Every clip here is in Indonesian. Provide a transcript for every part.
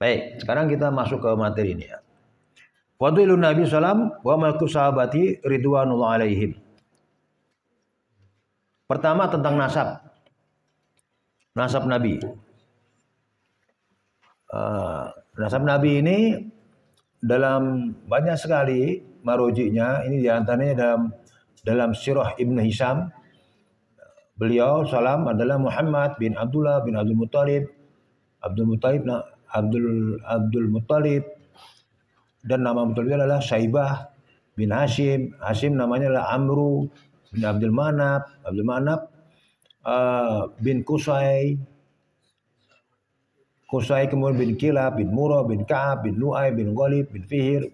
Baik, sekarang kita masuk ke materi ini ya. Fadilun Nabi Sallam wa malku sahabati Ridwanul alaihim. Pertama tentang nasab. Nasab Nabi. Uh, nasab Nabi ini dalam banyak sekali marujinya ini diantaranya dalam dalam sirah Ibn Hisam. Beliau salam adalah Muhammad bin Abdullah bin Abdul Mutalib. Abdul Mutalib nah, Abdul Abdul Muttalib dan nama betul adalah Saibah bin Hashim. Hashim namanya adalah Amru bin Abdul Manab. Abdul Manab uh, bin Kusai. Kusai kemudian bin Kila, bin Murrah, bin Ka'ab, bin Nu'ay, bin Ghalib, bin Fihir.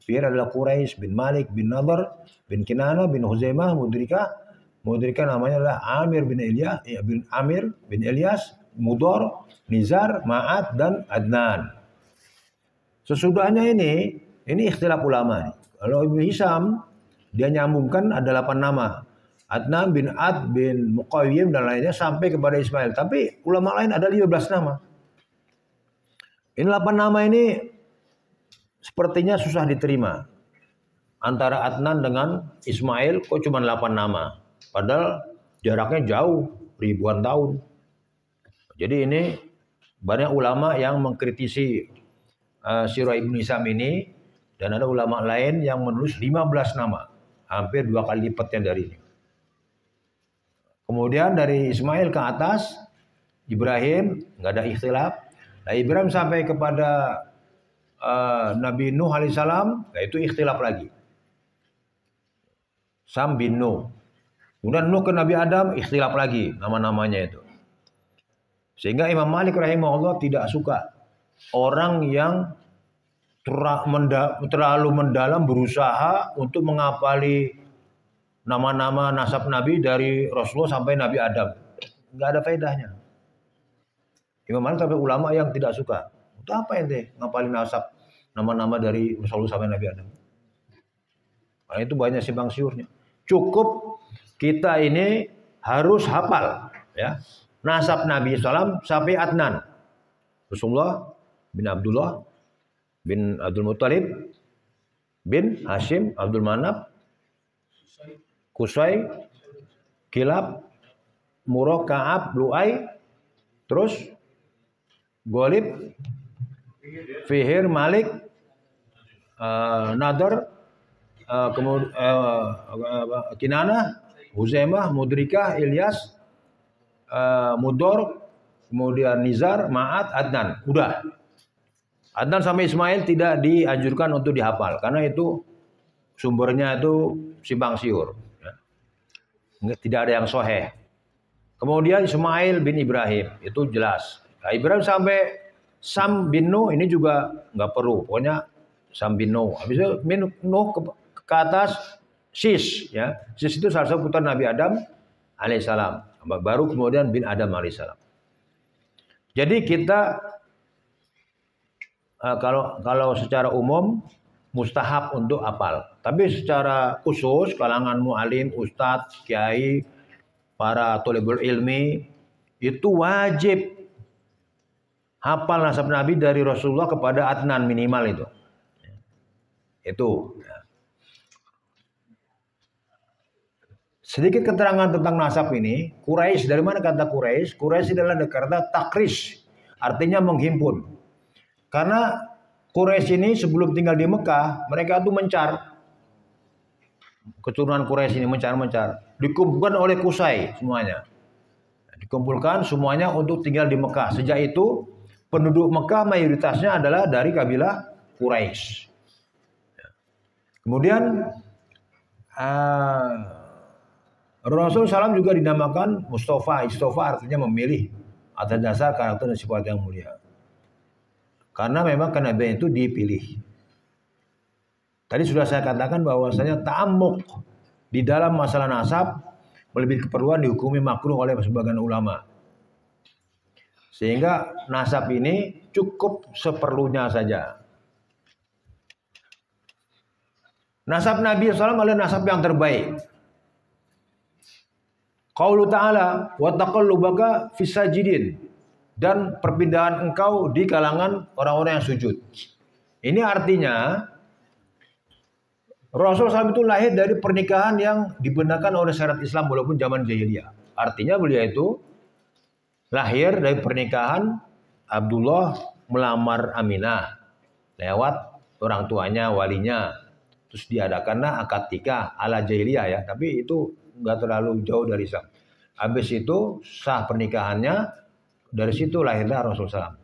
Fihir adalah Quraisy bin Malik, bin Nadar, bin Kinana, bin Huzaimah, Mudrika. Mudrika namanya adalah Amir bin Ilyas, eh, bin Amir bin Ilyas, Mudor, Nizar, Ma'at, dan Adnan. Sesudahnya ini, ini ikhtilaf ulama. Kalau Ibnu Hisam, dia nyambungkan ada 8 nama. Adnan bin Ad bin Muqayyim dan lainnya sampai kepada Ismail. Tapi ulama lain ada 15 nama. Ini 8 nama ini sepertinya susah diterima. Antara Adnan dengan Ismail kok cuma 8 nama. Padahal jaraknya jauh, ribuan tahun. Jadi ini banyak ulama yang mengkritisi uh, eh, Syirah Ibn Isam ini dan ada ulama lain yang menulis 15 nama, hampir dua kali lipatnya dari ini. Kemudian dari Ismail ke atas, Ibrahim nggak ada ikhtilaf. Nah Ibrahim sampai kepada uh, Nabi Nuh alaihissalam, nah itu ikhtilaf lagi. Sam bin Nuh. Kemudian Nuh ke Nabi Adam, ikhtilaf lagi nama-namanya itu. Sehingga Imam Malik rahimahullah tidak suka orang yang terlalu mendalam berusaha untuk mengapali nama-nama nasab Nabi dari Rasulullah sampai Nabi Adam. Nggak ada faedahnya. Imam Malik sampai ulama yang tidak suka. untuk apa ente ngapalin nasab nama-nama dari Rasulullah sampai Nabi Adam? Nah, itu banyak simpang siurnya. Cukup kita ini harus hafal ya nasab Nabi Sallam sampai Adnan. Rasulullah bin Abdullah bin Abdul Muttalib bin Hashim Abdul Manaf Kusai Kilab Murah Kaab Luai terus Golib Fihir Malik uh, eh, Nadar uh, eh, kemudian uh, eh, Kinana Huzaimah Mudrika Ilyas Eh, Mudor, kemudian Nizar, Ma'at, Adnan. Udah. Adnan sama Ismail tidak dianjurkan untuk dihafal karena itu sumbernya itu simpang siur. Ya. Tidak ada yang soheh. Kemudian Ismail bin Ibrahim itu jelas. Nah, Ibrahim sampai Sam bin Nuh ini juga nggak perlu. Pokoknya Sam bin Nuh. Habis itu bin Nuh ke, ke atas Sis ya. Sis itu salah satu putra Nabi Adam alaihissalam. Baru kemudian bin Adam alaihissalam. Jadi kita e, kalau kalau secara umum mustahab untuk apal. Tapi secara khusus kalangan mualim, ustadz, kiai, para tulibul ilmi itu wajib hafal nasab Nabi dari Rasulullah kepada Adnan minimal itu. Itu. Sedikit keterangan tentang nasab ini, Quraisy dari mana kata Quraisy? Quraisy adalah kata takris, artinya menghimpun. Karena Quraisy ini sebelum tinggal di Mekah, mereka itu mencar. Keturunan Quraisy ini mencar-mencar, dikumpulkan oleh Kusai semuanya. Dikumpulkan semuanya untuk tinggal di Mekah. Sejak itu penduduk Mekah mayoritasnya adalah dari kabilah Quraisy. Kemudian uh, Rasul Salam juga dinamakan Mustafa. Mustafa artinya memilih atas dasar karakter dan sifat yang mulia. Karena memang kenabian itu dipilih. Tadi sudah saya katakan bahwasanya tamuk di dalam masalah nasab melebihi keperluan dihukumi makruh oleh sebagian ulama. Sehingga nasab ini cukup seperlunya saja. Nasab Nabi SAW adalah nasab yang terbaik. Qaulu ta'ala wa taqallubaka fisajidin dan perpindahan engkau di kalangan orang-orang yang sujud. Ini artinya Rasul SAW itu lahir dari pernikahan yang dibenarkan oleh syariat Islam walaupun zaman jahiliyah. Artinya beliau itu lahir dari pernikahan Abdullah melamar Aminah lewat orang tuanya, walinya. Terus diadakanlah akad nikah ala jahiliyah ya, tapi itu nggak terlalu jauh dari Islam. Habis itu sah pernikahannya, dari situ lahirlah Rasulullah SAW.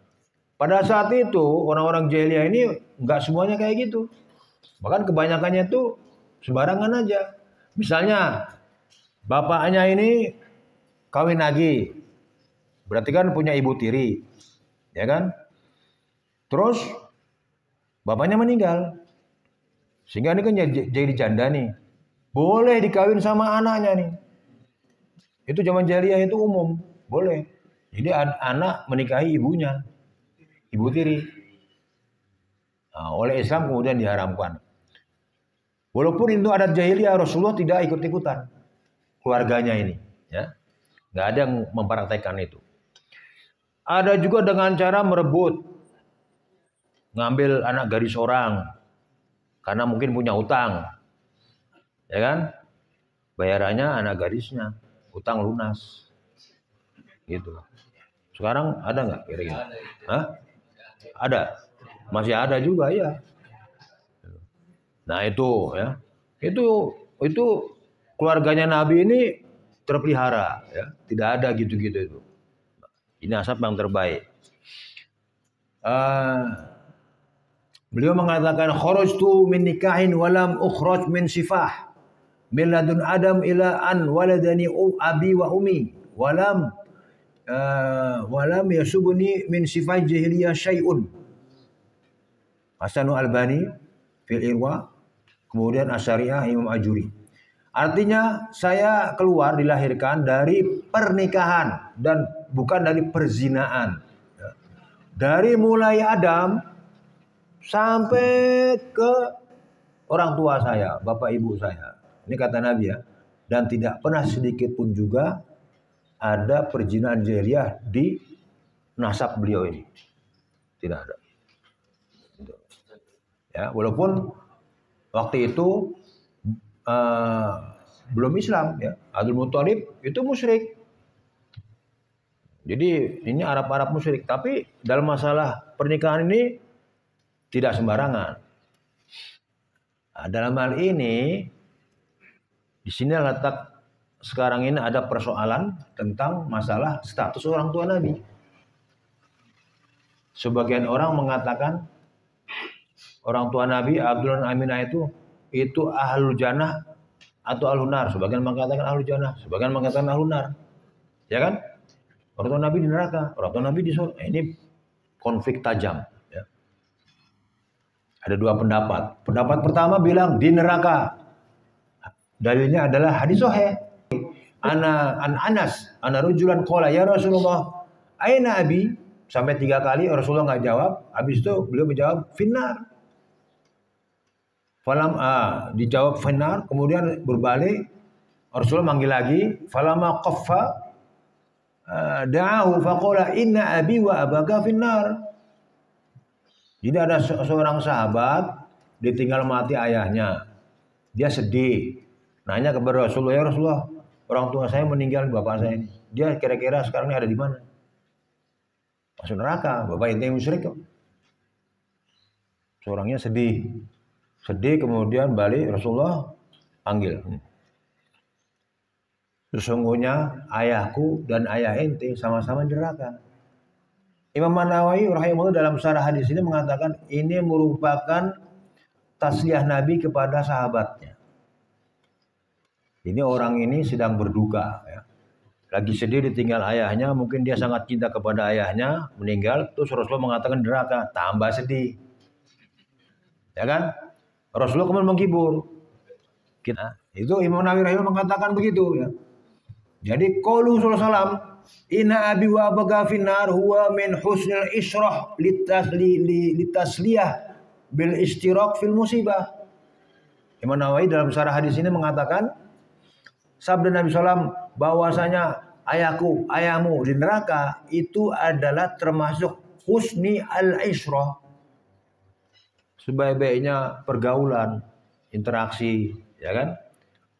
Pada saat itu orang-orang jahiliyah ini nggak semuanya kayak gitu. Bahkan kebanyakannya itu sembarangan aja. Misalnya bapaknya ini kawin lagi, berarti kan punya ibu tiri, ya kan? Terus bapaknya meninggal, sehingga ini kan jadi janda nih. Boleh dikawin sama anaknya nih. Itu zaman jahiliyah itu umum, boleh. Jadi anak menikahi ibunya, ibu tiri. Nah, oleh Islam kemudian diharamkan. Walaupun itu adat jahiliyah Rasulullah tidak ikut-ikutan keluarganya ini, ya. Nggak ada yang mempraktekkan itu. Ada juga dengan cara merebut ngambil anak garis orang karena mungkin punya utang ya kan bayarannya anak garisnya utang lunas gitu sekarang ada nggak kira-kira gitu. Hah? ada masih ada juga ya nah itu ya itu itu keluarganya Nabi ini terpelihara ya tidak ada gitu-gitu itu ini asap yang terbaik uh, beliau mengatakan kharajtu min nikahin walam ukhraj min sifah min ladun adam ila an waladani abi wa umi walam uh, walam yasubuni min sifat jahiliyah syai'un Hasanul Albani fil Irwa kemudian Asyariah Imam Ajuri Artinya saya keluar dilahirkan dari pernikahan dan bukan dari perzinaan. Dari mulai Adam sampai ke orang tua saya, bapak ibu saya. Ini kata Nabi ya. Dan tidak pernah sedikit pun juga ada perjinaan jariah di nasab beliau ini. Tidak ada. Ya, walaupun waktu itu uh, belum Islam ya. Abdul Muthalib itu musyrik. Jadi ini Arab-Arab musyrik, tapi dalam masalah pernikahan ini tidak sembarangan. Nah, dalam hal ini di sini letak sekarang ini ada persoalan tentang masalah status orang tua Nabi. Sebagian orang mengatakan orang tua Nabi Abdul Aminah itu itu ahlu jannah atau alunar. Sebagian mengatakan ahlu jannah, sebagian mengatakan alunar. Ya kan? Orang tua Nabi di neraka, orang tua Nabi di surga. Nah, ini konflik tajam. Ya. Ada dua pendapat. Pendapat pertama bilang di neraka, Dalilnya adalah hadis sahih. Ana an Anas, ana rujulan qala ya Rasulullah, aina abi? Sampai tiga kali Rasulullah nggak jawab. Habis itu beliau menjawab finnar. Falam a ah, dijawab finnar, kemudian berbalik Rasulullah manggil lagi, falama qaffa ah, da'ahu faqala inna abi wa abaka finnar. Jadi ada seorang sahabat ditinggal mati ayahnya. Dia sedih. Nanya kepada Rasulullah, ya Rasulullah, orang tua saya meninggal, bapak saya ini. Dia kira-kira sekarang ini ada di mana? Masuk neraka, bapak itu yang musyrik kok. Seorangnya sedih. Sedih kemudian balik Rasulullah panggil. Hmm. Sesungguhnya ayahku dan ayah ente sama-sama neraka. Imam Nawawi rahimahullah dalam syarah hadis ini mengatakan ini merupakan tasliyah Nabi kepada sahabatnya. Ini orang ini sedang berduka. Ya. Lagi sedih ditinggal ayahnya, mungkin dia sangat cinta kepada ayahnya, meninggal, terus Rasulullah mengatakan neraka, tambah sedih. Ya kan? Rasulullah kemudian menghibur. Kita, itu Imam Nawawi rahimah mengatakan begitu ya. Jadi Rasulullah sallallahu inna abi wa abaka finnar huwa min husnil isroh litasli litasliyah bil istirok fil musibah. Imam Nawawi dalam syarah hadis ini mengatakan sabda Nabi Wasallam bahwasanya ayahku, ayahmu di neraka itu adalah termasuk husni al isroh, Sebaik-baiknya pergaulan, interaksi, ya kan?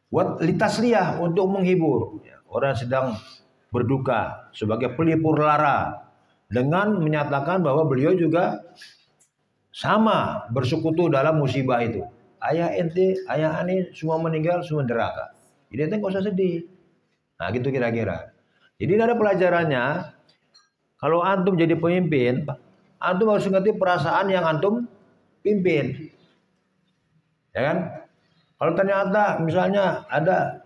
Buat litasliyah untuk menghibur ya, orang sedang berduka sebagai pelipur lara dengan menyatakan bahwa beliau juga sama bersekutu dalam musibah itu. Ayah ente, ayah ani semua meninggal, semua neraka. Jadi ente nggak usah sedih. Nah gitu kira-kira. Jadi ada pelajarannya. Kalau antum jadi pemimpin, antum harus ngerti perasaan yang antum pimpin. Ya kan? Kalau ternyata misalnya ada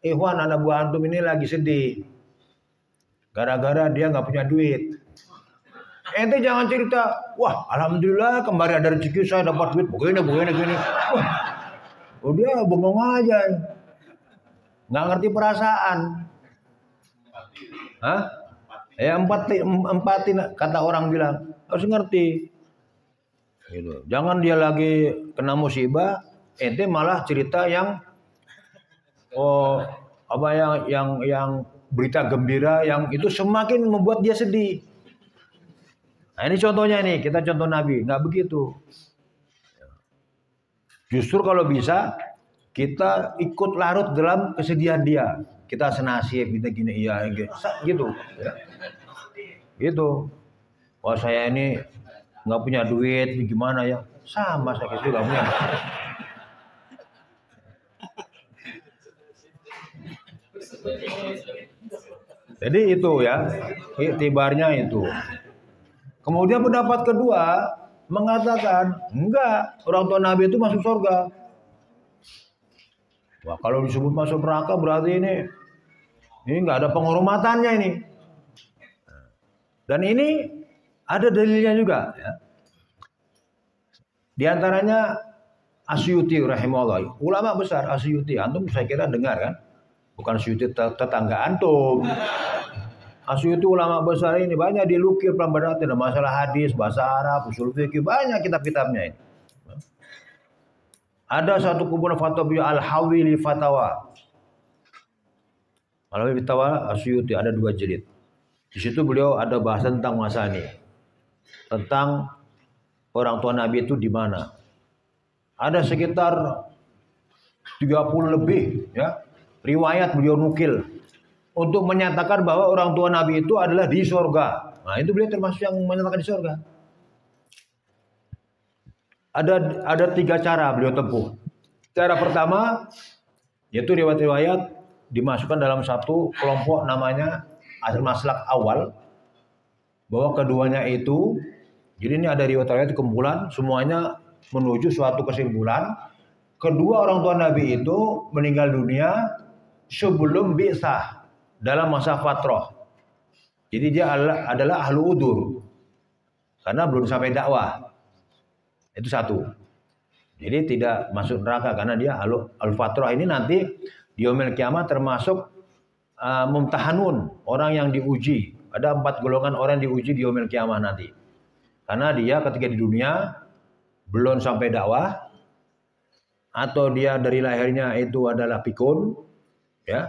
Ikhwan anak buah antum ini lagi sedih. Gara-gara dia nggak punya duit. Ente jangan cerita, wah alhamdulillah kemarin ada rezeki saya dapat duit, begini, begini, begini. Wah, oh dia bengong aja nggak ngerti perasaan. Hah? Ya empati, empati kata orang bilang harus ngerti. Gitu. Jangan dia lagi kena musibah, ente malah cerita yang oh apa yang yang yang berita gembira yang itu semakin membuat dia sedih. Nah ini contohnya nih, kita contoh Nabi, nggak begitu. Justru kalau bisa kita ikut larut dalam kesedihan dia kita senasib kita gini iya gitu gitu gitu wah saya ini nggak punya duit gimana ya sama saya juga punya jadi itu ya tibarnya itu kemudian pendapat kedua mengatakan enggak orang tua nabi itu masuk surga Wah, kalau disebut masuk neraka berarti ini ini nggak ada penghormatannya ini. Dan ini ada dalilnya juga. Ya. Di antaranya Asyuti rahimahullah. Ulama besar Asyuti. Antum saya kira dengar kan. Bukan Asyuti tetangga antum. Asyuti ulama besar ini banyak dilukir pelan masalah hadis, bahasa Arab, usul fikir. banyak kitab-kitabnya ini. Ada satu kubur fatwa beliau Al-Hawili Fatawa. Al-Hawili Fatawa Asyuti ada dua jilid. Di situ beliau ada bahasan tentang masani. Tentang orang tua Nabi itu di mana. Ada sekitar 30 lebih ya riwayat beliau nukil untuk menyatakan bahwa orang tua Nabi itu adalah di surga. Nah itu beliau termasuk yang menyatakan di surga ada ada tiga cara beliau tempuh. Cara pertama yaitu riwayat-riwayat dimasukkan dalam satu kelompok namanya asal maslak awal bahwa keduanya itu jadi ini ada riwayat-riwayat kumpulan semuanya menuju suatu kesimpulan kedua orang tua Nabi itu meninggal dunia sebelum bisa dalam masa fatroh. Jadi dia adalah ahlu udur karena belum sampai dakwah. Itu satu. Jadi tidak masuk neraka karena dia al-fatrah ini nanti di diomel kiamat termasuk uh, mumtahanun, orang yang diuji. Ada empat golongan orang yang diuji diomel kiamat nanti. Karena dia ketika di dunia belum sampai dakwah atau dia dari lahirnya itu adalah pikun ya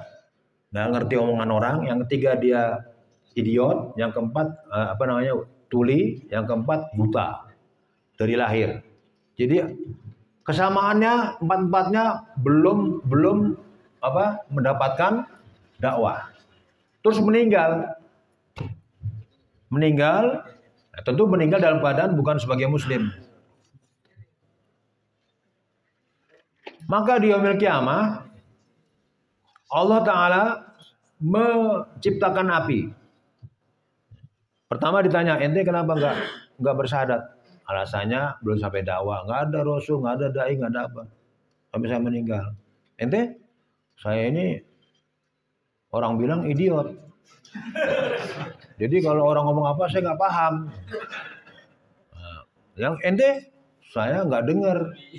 nggak ngerti omongan orang yang ketiga dia idiot yang keempat ah, apa namanya tuli yang keempat buta dari lahir. Jadi kesamaannya empat-empatnya belum belum apa mendapatkan dakwah. Terus meninggal. Meninggal tentu meninggal dalam keadaan bukan sebagai muslim. Maka di yaumil kiamah Allah taala menciptakan api. Pertama ditanya, ente kenapa enggak enggak bersyahadat? Alasannya belum sampai dakwah, nggak ada rasul, nggak ada dai, nggak ada apa. tapi saya meninggal. Ente, saya ini orang bilang idiot. Jadi kalau orang ngomong apa saya nggak paham. Nah, yang ente saya nggak dengar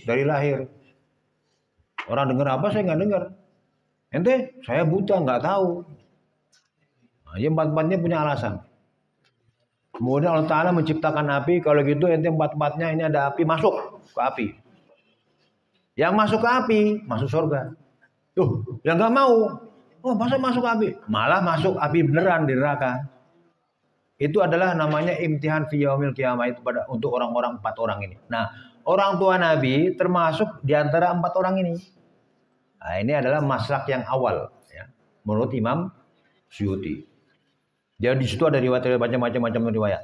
dari lahir. Orang dengar apa saya nggak dengar. Ente saya buta nggak tahu. Nah, ya empat-empatnya punya alasan. Kemudian Allah Ta'ala menciptakan api. Kalau gitu ente empat-empatnya ini ada api. Masuk ke api. Yang masuk ke api, masuk surga. Tuh, yang gak mau. Oh, masa masuk api? Malah masuk api beneran di neraka. Itu adalah namanya imtihan fiyawmil kiamat. itu pada untuk orang-orang empat orang ini. Nah, orang tua Nabi termasuk di antara empat orang ini. Nah, ini adalah maslak yang awal ya, menurut Imam Syuuti. Jadi di situ ada riwayat macam-macam macam riwayat.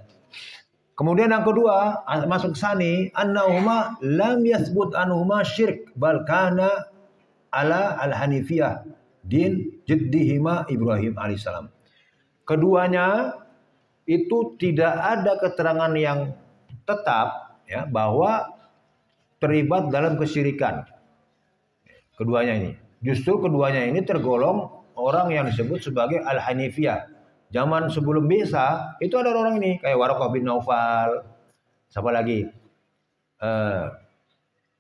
Kemudian yang kedua masuk ke sani annahuma lam yasbut anhuma syirk bal kana ala al hanifiyah din jaddihima Ibrahim alaihissalam. Keduanya itu tidak ada keterangan yang tetap ya bahwa terlibat dalam kesyirikan. Keduanya ini. Justru keduanya ini tergolong orang yang disebut sebagai al hanifiyah Zaman sebelum bisa itu ada orang ini kayak Warokoh bin Naufal, siapa lagi? Uh,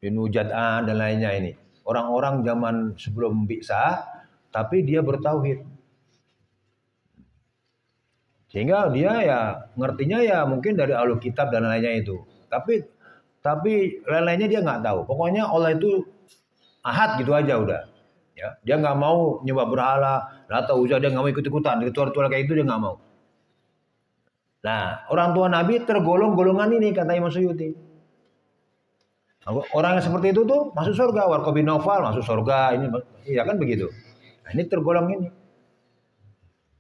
bin Mujad'an dan lainnya ini. Orang-orang zaman sebelum bisa tapi dia bertauhid. Sehingga dia ya ngertinya ya mungkin dari alur kitab dan lainnya itu. Tapi tapi lain-lainnya dia nggak tahu. Pokoknya Allah itu ahad gitu aja udah. Ya, dia nggak mau nyoba berhala, Rata Uzza dia nggak mau ikut-ikutan. ketua ketua kayak itu dia nggak mau. Nah, orang tua Nabi tergolong golongan ini kata Imam Suyuti. Orang yang seperti itu tuh masuk surga, warkobi Noval masuk surga, ini iya kan begitu. Nah, ini tergolong ini.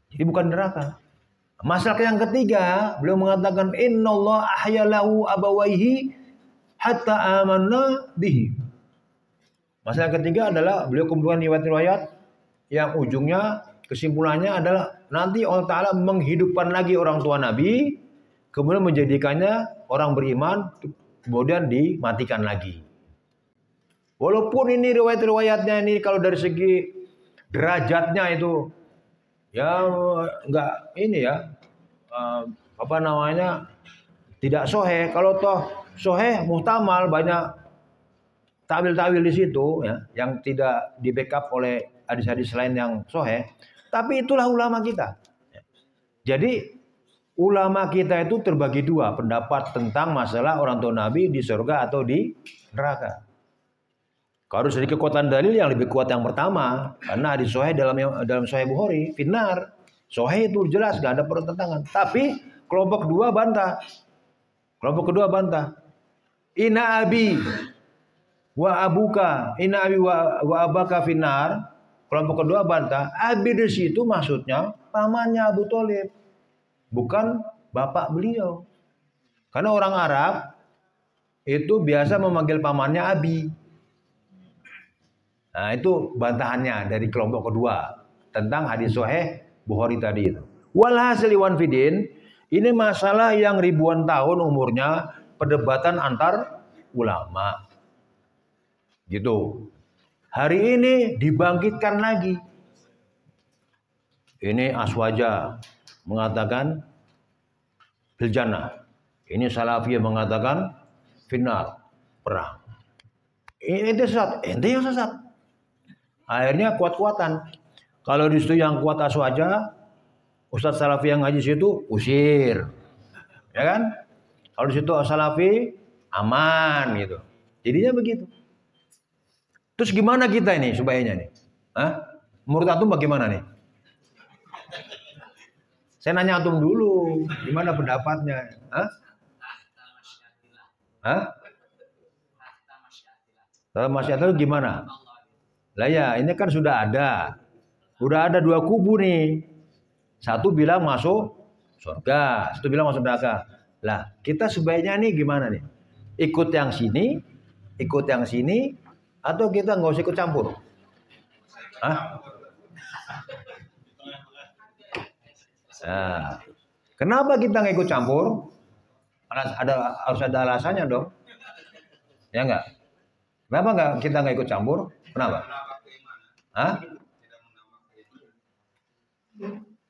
Jadi bukan neraka. Masalah yang ketiga, beliau mengatakan Inna Allah ahyalahu abawaihi hatta amanna bihi. Masalah yang ketiga adalah beliau kumpulkan riwayat-riwayat yang ujungnya kesimpulannya adalah nanti Allah Ta'ala menghidupkan lagi orang tua Nabi, kemudian menjadikannya orang beriman, kemudian dimatikan lagi. Walaupun ini riwayat-riwayatnya ini kalau dari segi derajatnya itu ya enggak ini ya eh, apa namanya tidak sohe kalau toh sohe muhtamal banyak tawil-tawil di situ ya yang tidak di backup oleh hadis-hadis lain yang soheh, tapi itulah ulama kita. Jadi ulama kita itu terbagi dua pendapat tentang masalah orang tua Nabi di surga atau di neraka. Kalau dari kekuatan dalil yang lebih kuat yang pertama, karena hadis soheh dalam dalam soheh Bukhari, finar, soheh itu jelas gak ada pertentangan. Tapi kelompok dua bantah, kelompok kedua bantah. Ina abi wa abuka, ina abi wa, wa abaka finar, Kelompok kedua bantah, Abidus itu maksudnya pamannya Abu Talib. Bukan bapak beliau. Karena orang Arab itu biasa memanggil pamannya Abi. Nah itu bantahannya dari kelompok kedua tentang hadis soheh Bukhari tadi itu. Walhasil Iwan Fidin, ini masalah yang ribuan tahun umurnya perdebatan antar ulama. Gitu hari ini dibangkitkan lagi. Ini Aswaja mengatakan beljana. Ini Salafiyah mengatakan final perang. Ini sesat, Ini yang sesat. Akhirnya kuat-kuatan. Kalau di situ yang kuat Aswaja, Ustadz Salafi yang ngaji situ usir. Ya kan? Kalau di situ Salafi aman gitu. Jadinya begitu. Terus gimana kita ini supayanya nih? Hah? Menurut antum bagaimana nih? Saya nanya antum dulu, gimana pendapatnya? Hah? Hah? Eh, Masih ada gimana? Lah ya, ini kan sudah ada. sudah ada dua kubu nih. Satu bilang masuk surga, satu bilang masuk neraka. Lah, kita sebaiknya nih gimana nih? Ikut yang sini, ikut yang sini, atau kita nggak usah ikut campur? Hah? Nah, kenapa kita nggak ikut campur? Ada harus ada alasannya dong. Ya enggak? Kenapa nggak kita nggak ikut campur? Kenapa? Hah?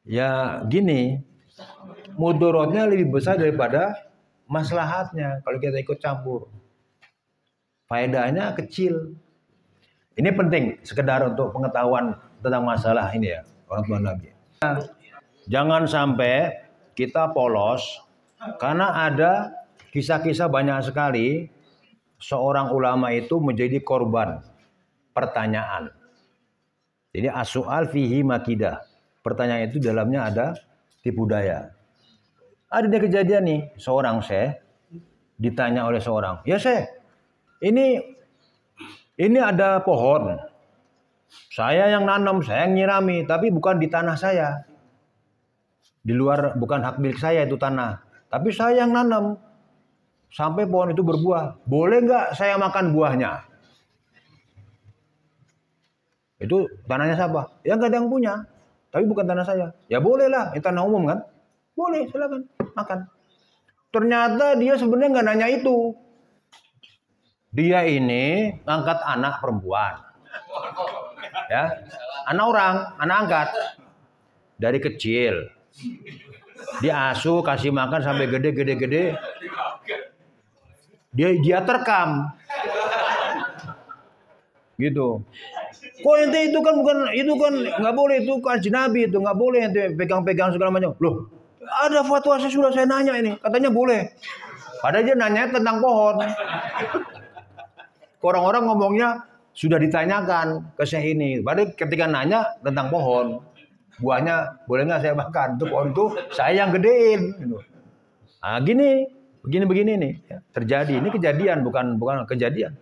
Ya gini, mudorotnya lebih besar daripada maslahatnya kalau kita ikut campur. Faedahnya kecil. Ini penting sekedar untuk pengetahuan tentang masalah ini ya orang tua Nabi. Jangan sampai kita polos karena ada kisah-kisah banyak sekali seorang ulama itu menjadi korban pertanyaan. Jadi asual fihi makidah. Pertanyaan itu dalamnya ada tipu daya. Ada kejadian nih seorang saya ditanya oleh seorang, "Ya saya, ini ini ada pohon. Saya yang nanam, saya yang nyirami, tapi bukan di tanah saya. Di luar bukan hak milik saya itu tanah. Tapi saya yang nanam. Sampai pohon itu berbuah. Boleh nggak saya makan buahnya? Itu tanahnya siapa? Ya yang kadang punya. Tapi bukan tanah saya. Ya bolehlah, itu tanah umum kan? Boleh, silakan makan. Ternyata dia sebenarnya nggak nanya itu dia ini angkat anak perempuan. Ya. Anak orang, anak angkat. Dari kecil. Dia asuh, kasih makan sampai gede, gede, gede. Dia, dia terkam. Gitu. Kok ente itu kan bukan itu kan nggak boleh itu kan nabi itu nggak boleh ente pegang-pegang segala macam. Loh, ada fatwa saya sudah saya nanya ini, katanya boleh. Padahal dia nanya tentang pohon. Orang-orang ngomongnya sudah ditanyakan ke saya ini. Padahal ketika nanya tentang pohon, buahnya boleh nggak saya makan? Itu pohon itu saya yang gedein. Nah, gini, begini begini nih ya, terjadi. Ini kejadian bukan bukan kejadian.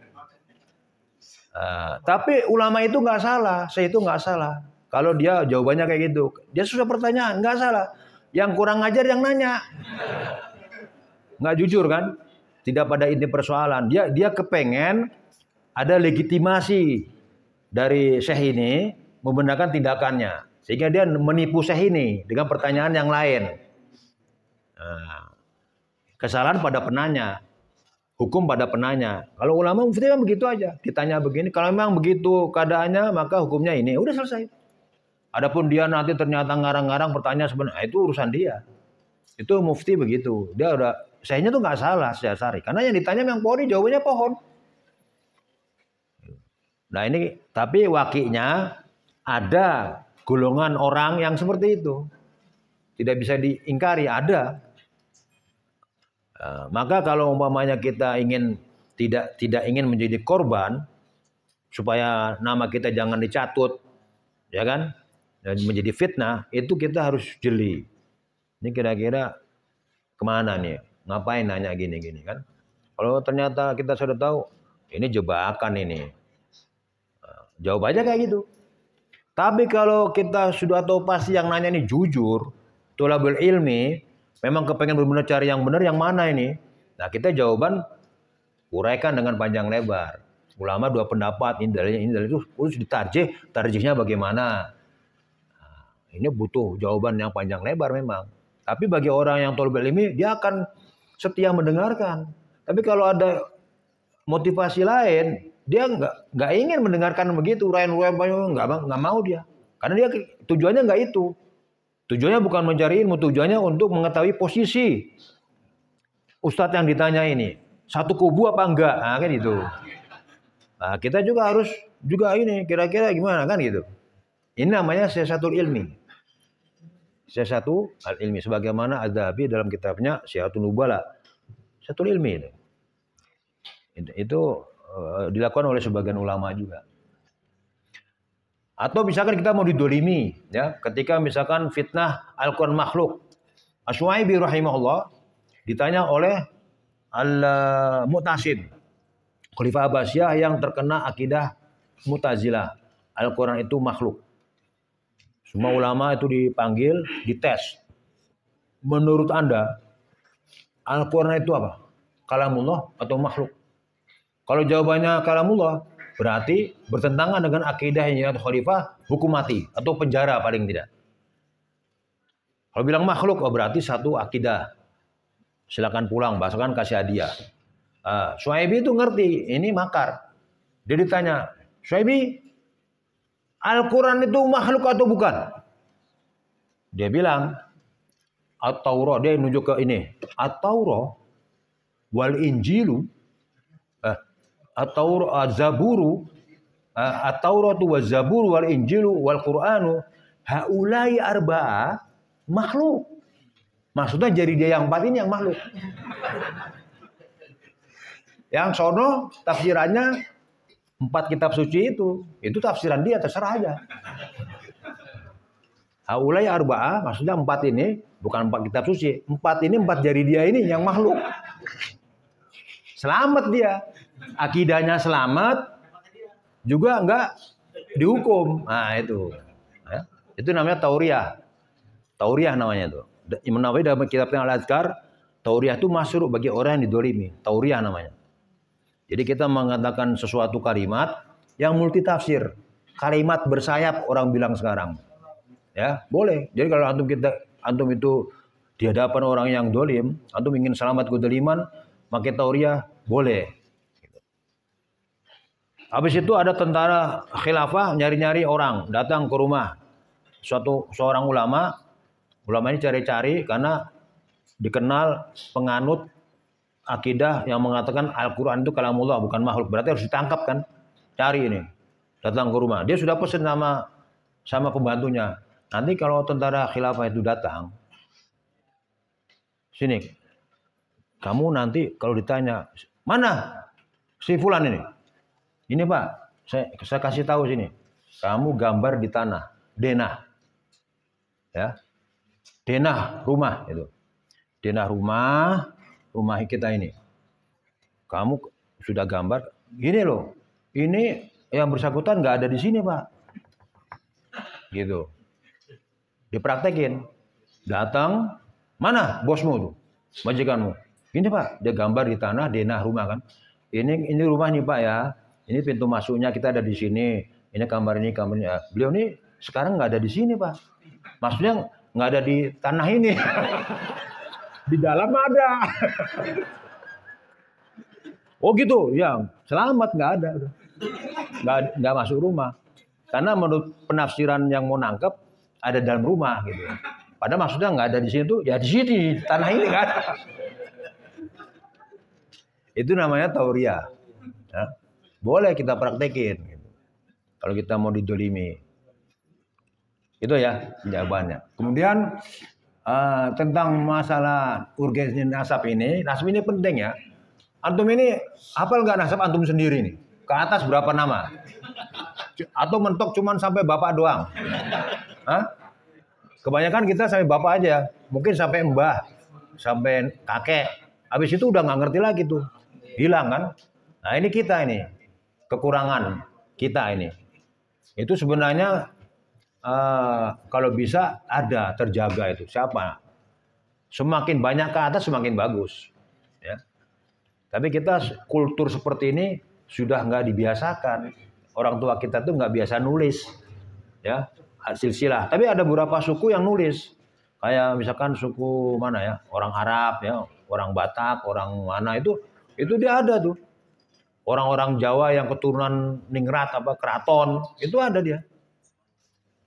Uh, tapi ulama itu nggak salah, saya itu nggak salah. Kalau dia jawabannya kayak gitu, dia susah pertanyaan, nggak salah. Yang kurang ajar yang nanya, nggak jujur kan? Tidak pada inti persoalan. Dia dia kepengen ada legitimasi dari Syekh ini membenarkan tindakannya. Sehingga dia menipu Syekh ini dengan pertanyaan yang lain. Nah, kesalahan pada penanya, hukum pada penanya. Kalau ulama mufti kan begitu aja, ditanya begini, kalau memang begitu keadaannya maka hukumnya ini, udah selesai. Adapun dia nanti ternyata ngarang-ngarang pertanyaan sebenarnya itu urusan dia. Itu mufti begitu. Dia udah Syekhnya tuh nggak salah saya sari. Karena yang ditanya yang pohon jawabannya pohon. Nah ini tapi wakinya ada golongan orang yang seperti itu. Tidak bisa diingkari, ada. Nah, maka kalau umpamanya kita ingin tidak tidak ingin menjadi korban supaya nama kita jangan dicatut, ya kan? Dan menjadi fitnah, itu kita harus jeli. Ini kira-kira kemana nih? Ngapain nanya gini-gini kan? Kalau ternyata kita sudah tahu, ini jebakan ini Jawab aja kayak gitu. Tapi kalau kita sudah tahu pasti yang nanya ini jujur, tulabul ilmi, memang kepengen benar-benar cari yang benar yang mana ini. Nah kita jawaban uraikan dengan panjang lebar. Ulama dua pendapat, ini dalilnya, ini itu harus ditarjih, tarjihnya bagaimana. Nah, ini butuh jawaban yang panjang lebar memang. Tapi bagi orang yang tulabul ilmi, dia akan setia mendengarkan. Tapi kalau ada motivasi lain, dia nggak nggak ingin mendengarkan begitu uraian-uraian banyak nggak nggak mau dia karena dia tujuannya nggak itu tujuannya bukan mencari ilmu tujuannya untuk mengetahui posisi ustadz yang ditanya ini satu kubu apa enggak nah, kan itu nah, kita juga harus juga ini kira-kira gimana kan gitu ini namanya siasatul ilmi sesatu al ilmi sebagaimana Adzhabi dalam kitabnya sesatu Nubala satu ilmi itu itu Eh, dilakukan oleh sebagian ulama juga. Atau misalkan kita mau didolimi, ya, ketika misalkan fitnah Al-Quran makhluk. Aswaibi rahimahullah ditanya oleh Al-Mutasim, Khalifah Abbasiyah yang terkena akidah Mutazilah. Al-Quran itu makhluk. Semua ulama itu dipanggil, dites. Menurut Anda, Al-Quran itu apa? Kalamullah atau makhluk? Kalau jawabannya kalamullah, berarti bertentangan dengan akidah yang akidahnya khalifah, hukum mati atau penjara paling tidak. Kalau bilang makhluk, oh berarti satu akidah. Silakan pulang, bahkan kasih hadiah. Uh, ah, Suhaibi itu ngerti, ini makar. Dia ditanya, Suhaibi, Al-Quran itu makhluk atau bukan? Dia bilang, At-Taurah, dia nunjuk ke ini. At-Taurah wal Injilu atau zaburu atau Rotu wa zaburu wal injilu wal qur'anu haulai arba'a makhluk. Maksudnya jadi dia yang empat ini yang makhluk. Yang sono tafsirannya empat kitab suci itu, itu tafsiran dia terserah aja. Haulai arba'a maksudnya empat ini bukan empat kitab suci, empat ini empat jari dia ini yang makhluk. Selamat dia, akidahnya selamat juga enggak dihukum. Nah, itu. Ya. Itu namanya tauriah. Tauriah namanya itu. Imam Nawawi dalam kitab Al-Azkar, tauriah itu masuk bagi orang yang didolimi. Tauriah namanya. Jadi kita mengatakan sesuatu kalimat yang multitafsir. Kalimat bersayap orang bilang sekarang. Ya, boleh. Jadi kalau antum kita antum itu di hadapan orang yang dolim, antum ingin selamat kedoliman, pakai tauriah, boleh. Habis itu ada tentara khilafah nyari-nyari orang datang ke rumah suatu seorang ulama. Ulama ini cari-cari karena dikenal penganut akidah yang mengatakan Al-Quran itu kalamullah bukan makhluk. Berarti harus ditangkap kan? Cari ini. Datang ke rumah. Dia sudah pesen sama sama pembantunya. Nanti kalau tentara khilafah itu datang, sini, kamu nanti kalau ditanya, mana si fulan ini? Ini Pak, saya, saya kasih tahu sini. Kamu gambar di tanah, denah. Ya. Denah rumah itu. Denah rumah, rumah kita ini. Kamu sudah gambar gini loh. Ini yang bersangkutan nggak ada di sini, Pak. Gitu. Dipraktekin. Datang, mana bosmu tuh? Majikanmu. Ini Pak, dia gambar di tanah, denah rumah kan. Ini ini rumah nih Pak ya ini pintu masuknya kita ada di sini, ini kamar ini kamar ini. Ah, beliau ini sekarang nggak ada di sini pak, maksudnya nggak ada di tanah ini, di dalam ada. oh gitu, ya selamat nggak ada, nggak nggak masuk rumah, karena menurut penafsiran yang mau nangkep ada dalam rumah gitu. Padahal maksudnya nggak ada di sini tuh, ya di sini di tanah ini kan. Itu namanya tauria boleh kita praktekin. Gitu. Kalau kita mau didolimi. Itu ya jawabannya. Kemudian uh, tentang masalah urgensi nasab ini, nasab ini penting ya. Antum ini apa enggak nasab antum sendiri nih? Ke atas berapa nama? Atau mentok cuman sampai bapak doang? Hah? Kebanyakan kita sampai bapak aja, mungkin sampai mbah, sampai kakek. Habis itu udah nggak ngerti lagi tuh, hilang kan? Nah ini kita ini, kekurangan kita ini. Itu sebenarnya uh, kalau bisa ada terjaga itu. Siapa? Semakin banyak ke atas semakin bagus. Ya. Tapi kita kultur seperti ini sudah nggak dibiasakan. Orang tua kita tuh nggak biasa nulis. Ya, silsilah. Tapi ada beberapa suku yang nulis. Kayak misalkan suku mana ya? Orang Arab ya, orang Batak, orang mana itu itu dia ada tuh orang-orang Jawa yang keturunan ningrat apa keraton itu ada dia.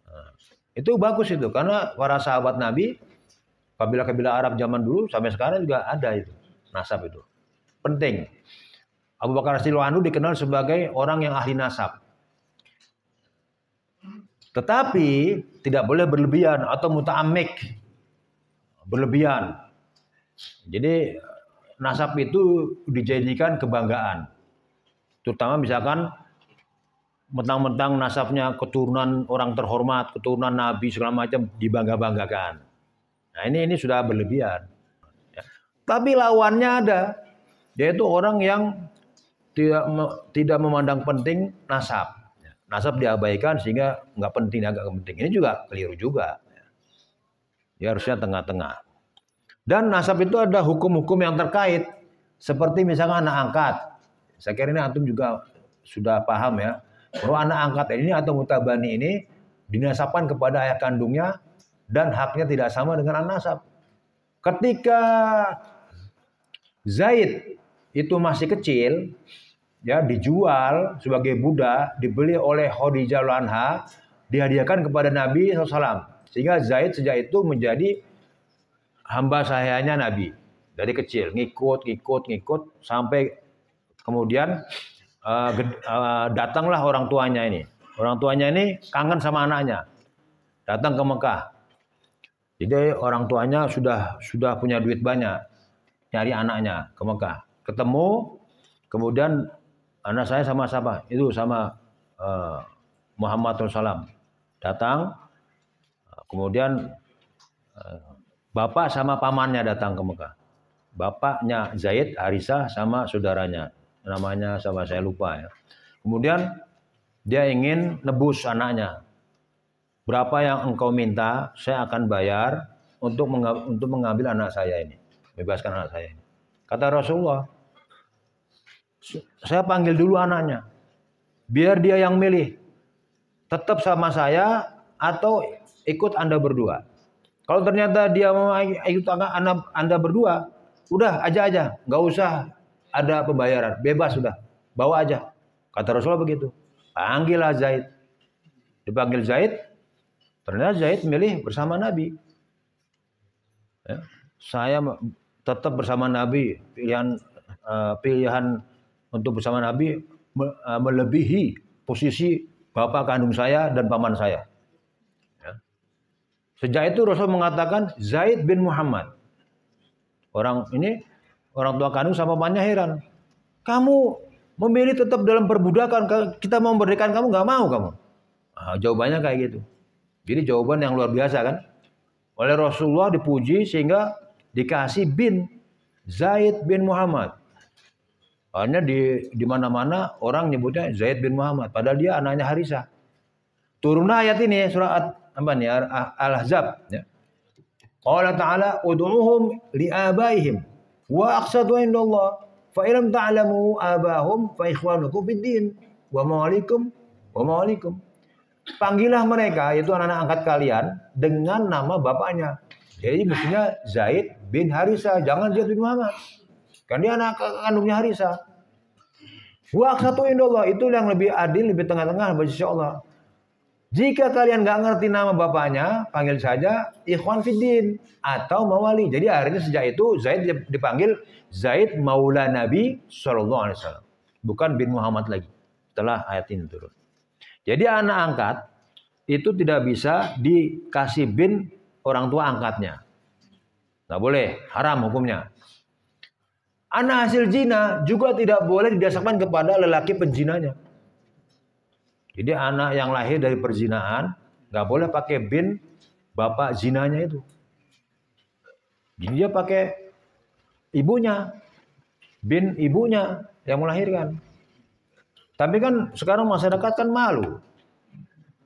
Nah, itu bagus itu karena para sahabat Nabi kabilah-kabilah Arab zaman dulu sampai sekarang juga ada itu nasab itu penting. Abu Bakar Silwanu dikenal sebagai orang yang ahli nasab. Tetapi tidak boleh berlebihan atau muta mutaamik. Berlebihan. Jadi nasab itu dijadikan kebanggaan. Terutama misalkan mentang-mentang nasabnya keturunan orang terhormat, keturunan nabi segala macam dibangga-banggakan. Nah, ini ini sudah berlebihan. Ya. Tapi lawannya ada, yaitu orang yang tidak tidak memandang penting nasab. Ya. Nasab diabaikan sehingga nggak penting agak penting. Ini juga keliru juga. Ya harusnya tengah-tengah. Dan nasab itu ada hukum-hukum yang terkait. Seperti misalkan anak angkat. Saya kira ini antum juga sudah paham ya bahwa anak angkat ini atau mutabani ini dinasapan kepada ayah kandungnya dan haknya tidak sama dengan anak nasab. Ketika Zaid itu masih kecil, ya dijual sebagai budak, dibeli oleh Khadijah Lanha, dihadiahkan kepada Nabi SAW. Sehingga Zaid sejak itu menjadi hamba sahayanya Nabi. Dari kecil, ngikut, ngikut, ngikut, sampai Kemudian uh, uh, datanglah orang tuanya ini. Orang tuanya ini kangen sama anaknya. Datang ke Mekah. Jadi orang tuanya sudah sudah punya duit banyak. Nyari anaknya ke Mekah. Ketemu, kemudian anak saya sama siapa? Itu sama uh, eh, Muhammad Salam. Datang, kemudian uh, bapak sama pamannya datang ke Mekah. Bapaknya Zaid, Harisah sama saudaranya namanya sama saya lupa ya. Kemudian dia ingin nebus anaknya. Berapa yang engkau minta, saya akan bayar untuk mengambil, untuk mengambil anak saya ini, bebaskan anak saya ini. Kata Rasulullah, saya panggil dulu anaknya, biar dia yang milih, tetap sama saya atau ikut anda berdua. Kalau ternyata dia mau ikut anak anda berdua, udah aja aja, nggak usah ada pembayaran, bebas sudah, bawa aja. Kata Rasulullah begitu. Panggillah Zaid. Dipanggil Zaid, ternyata Zaid milih bersama Nabi. Ya. Saya tetap bersama Nabi, pilihan uh, pilihan untuk bersama Nabi eh, melebihi posisi bapak kandung saya dan paman saya. Ya. Sejak itu Rasul mengatakan Zaid bin Muhammad. Orang ini Orang tua kandung sama mamanya heran. Kamu memilih tetap dalam perbudakan, kita mau memberikan kamu nggak mau kamu. Nah, jawabannya kayak gitu. Jadi jawaban yang luar biasa kan. Oleh Rasulullah dipuji sehingga dikasih bin Zaid bin Muhammad. Hanya di di mana-mana orang nyebutnya Zaid bin Muhammad. Padahal dia anaknya Harisa. Turun ayat ini surat apa nih Al-Ahzab. Ya. Allah Ta'ala udhuhum li'abaihim Wa aqsatu indallah fa ilam ta'lamu abahum fa ikhwanukum fid wa mawalikum wa mawalikum Panggilah mereka yaitu anak-anak angkat kalian dengan nama bapaknya. Jadi mestinya Zaid bin Harisa, jangan Zaid bin Muhammad. Kan dia anak kandungnya Harisa. Wa aqsatu indallah itu yang lebih adil, lebih tengah-tengah bagi Allah. Jika kalian nggak ngerti nama bapaknya, panggil saja Ikhwan Fiddin atau Mawali. Jadi akhirnya sejak itu Zaid dipanggil Zaid Maula Nabi Shallallahu Alaihi Wasallam, bukan bin Muhammad lagi. Telah ayat ini turun. Jadi anak angkat itu tidak bisa dikasih bin orang tua angkatnya. Nggak boleh, haram hukumnya. Anak hasil jina juga tidak boleh didasarkan kepada lelaki penjinanya. Jadi anak yang lahir dari perzinaan nggak boleh pakai bin bapak zinanya itu. Jadi dia pakai ibunya, bin ibunya yang melahirkan. Tapi kan sekarang masyarakat kan malu.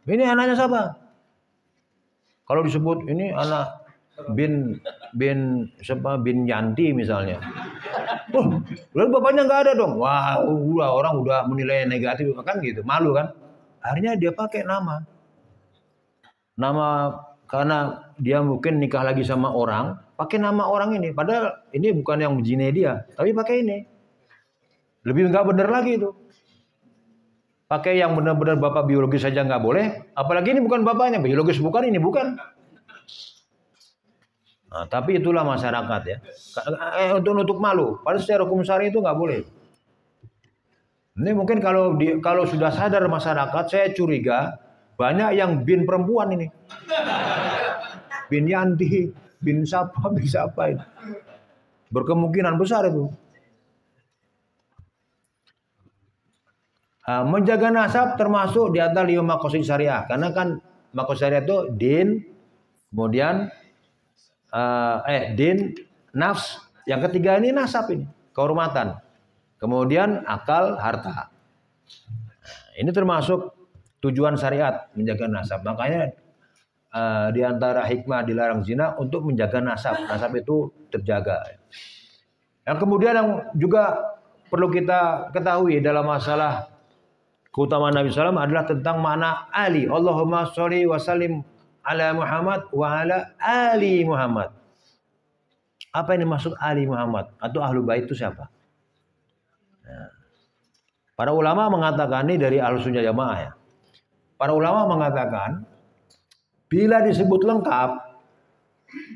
Ini anaknya siapa? Kalau disebut ini anak bin bin siapa bin Yanti misalnya. Oh, lalu bapaknya nggak ada dong. Wah, udah orang udah menilai negatif kan gitu, malu kan? akhirnya dia pakai nama nama karena dia mungkin nikah lagi sama orang pakai nama orang ini padahal ini bukan yang jine dia tapi pakai ini lebih nggak bener lagi itu pakai yang benar-benar bapak biologis saja nggak boleh apalagi ini bukan bapaknya biologis bukan ini bukan Nah, tapi itulah masyarakat ya. Eh, untuk nutup malu. Padahal secara hukum syari itu nggak boleh. Ini mungkin kalau di, kalau sudah sadar masyarakat, saya curiga banyak yang bin perempuan ini. Bin Yanti, bin siapa, bin siapa ini. Berkemungkinan besar itu. Ah, menjaga nasab termasuk di antara lima makosid syariah. Karena kan makosid syariah itu din, kemudian ah, eh din, nafs. Yang ketiga ini nasab ini, kehormatan. Kemudian akal harta. Nah, ini termasuk tujuan syariat menjaga nasab. Makanya uh, di antara hikmah dilarang zina untuk menjaga nasab. Nasab itu terjaga. Yang kemudian yang juga perlu kita ketahui dalam masalah keutamaan Nabi SAW adalah tentang makna Ali. Allahumma sholli wa sallim ala Muhammad wa ala Ali Muhammad. Apa yang dimaksud Ali Muhammad atau Ahlul Bait itu siapa? para ulama mengatakan ini dari al-sunnah jamaah ya. Para ulama mengatakan bila disebut lengkap,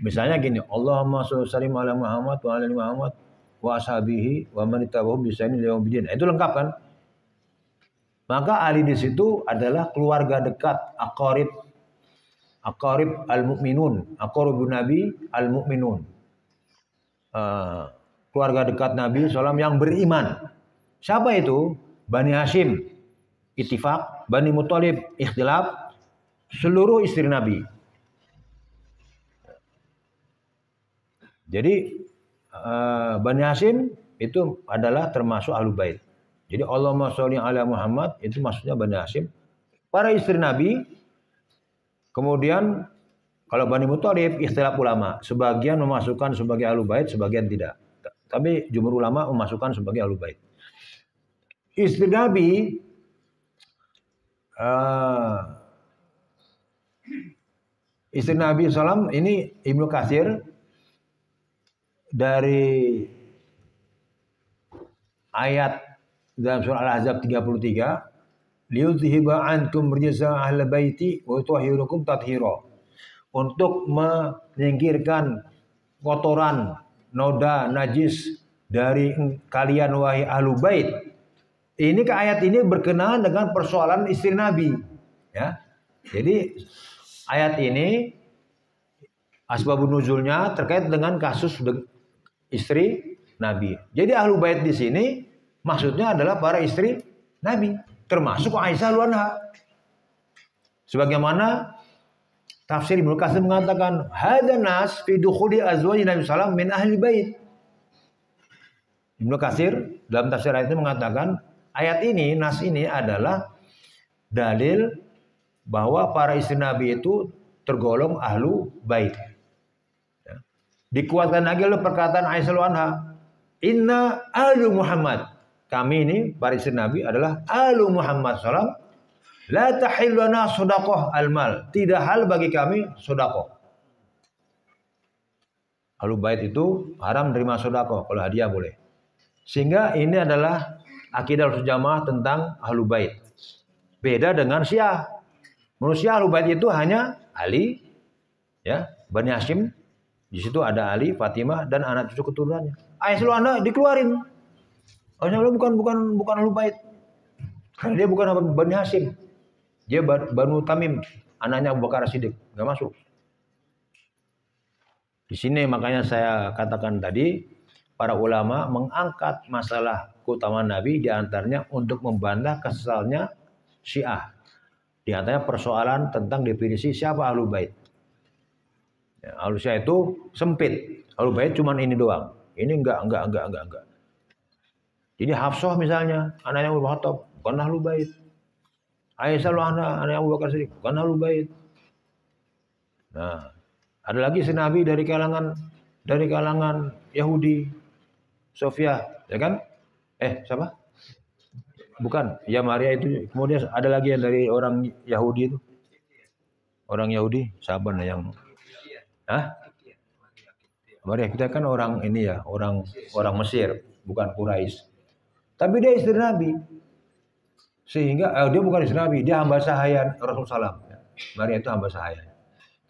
misalnya gini, Allahumma sholli ala Muhammad wa ala Muhammad wa ashabihi wa man tabi'ahum bi ihsanin ila Itu lengkap kan? Maka ahli di situ adalah keluarga dekat, akorib, akorib al Mukminun, akoribun nabi al Mukminun, Uh, ah, keluarga dekat Nabi SAW yang beriman. Siapa itu? Bani Hashim, Itifak, Bani Muthalib, Ikhtilaf, seluruh istri Nabi. Jadi eh, Bani Hashim itu adalah termasuk Ahlul Bait. Jadi Allahumma sholli ala Muhammad itu maksudnya Bani Hashim. Para istri Nabi kemudian kalau Bani Muthalib istilah ulama, sebagian memasukkan sebagai Ahlul Bait, sebagian tidak. Tapi jumhur ulama memasukkan sebagai alubaid istri Nabi uh, istri Nabi Salam ini Ibnu Kasir dari ayat dalam surah Al-Ahzab 33 liyuzhiba antum rijsa ahli baiti wa tuhirukum tathira untuk menyingkirkan kotoran noda najis dari kalian wahai ahlu bait ini ke ayat ini berkenaan dengan persoalan istri Nabi. Ya. Jadi ayat ini asbabun nuzulnya terkait dengan kasus istri Nabi. Jadi ahlu bait di sini maksudnya adalah para istri Nabi, termasuk Aisyah Luanha. Sebagaimana tafsir Ibnu Katsir mengatakan, hadanas fi dukhuli azwaji Nabi sallam min ahli bait." Ibnu Katsir dalam tafsir ayat ini mengatakan Ayat ini, nas ini adalah dalil bahwa para istri Nabi itu tergolong ahlu bait. Ya. Dikuatkan lagi oleh perkataan Aisyah Anha, Inna alu Muhammad. Kami ini para istri Nabi adalah alu Muhammad salam. La tahilluna sodakoh almal. Tidak hal bagi kami sodakoh. Ahlu bait itu haram terima sodakoh. Kalau hadiah boleh. Sehingga ini adalah akidah jamaah tentang Ahlul Bait. Beda dengan Syiah. Menurut Syiah Ahlul Bait itu hanya Ali, ya, Bani Hashim, di situ ada Ali, Fatimah dan anak cucu keturunannya. Ayah selalu Anda dikeluarin. Ayah selalu bukan bukan bukan Ahlul Bait. Karena dia bukan Bani Hashim. Dia Banu Tamim, anaknya Abu Bakar Siddiq, nggak masuk. Di sini makanya saya katakan tadi para ulama mengangkat masalah keutamaan Nabi diantaranya untuk membantah kesalnya Syiah. Diantaranya persoalan tentang definisi siapa Ahlul Bait. Ya, Ahlul Syiah itu sempit. Ahlul Bait cuma ini doang. Ini enggak, enggak, enggak, enggak, enggak. Jadi Hafsah misalnya, anaknya Abu Khattab, bukan Ahlul Bait. Aisyah anak anaknya Abu Bakar Siddiq, bukan Ahlul Bait. Nah, ada lagi si Nabi dari kalangan dari kalangan Yahudi, Sofia, ya kan? eh siapa? Bukan, ya Maria itu. Kemudian ada lagi yang dari orang Yahudi itu. Orang Yahudi, Saban yang Hah? Maria kita kan orang ini ya, orang orang Mesir, bukan Quraisy. Tapi dia istri Nabi. Sehingga eh, dia bukan istri Nabi, dia hamba sahaya Rasulullah SAW. Maria itu hamba Sahaya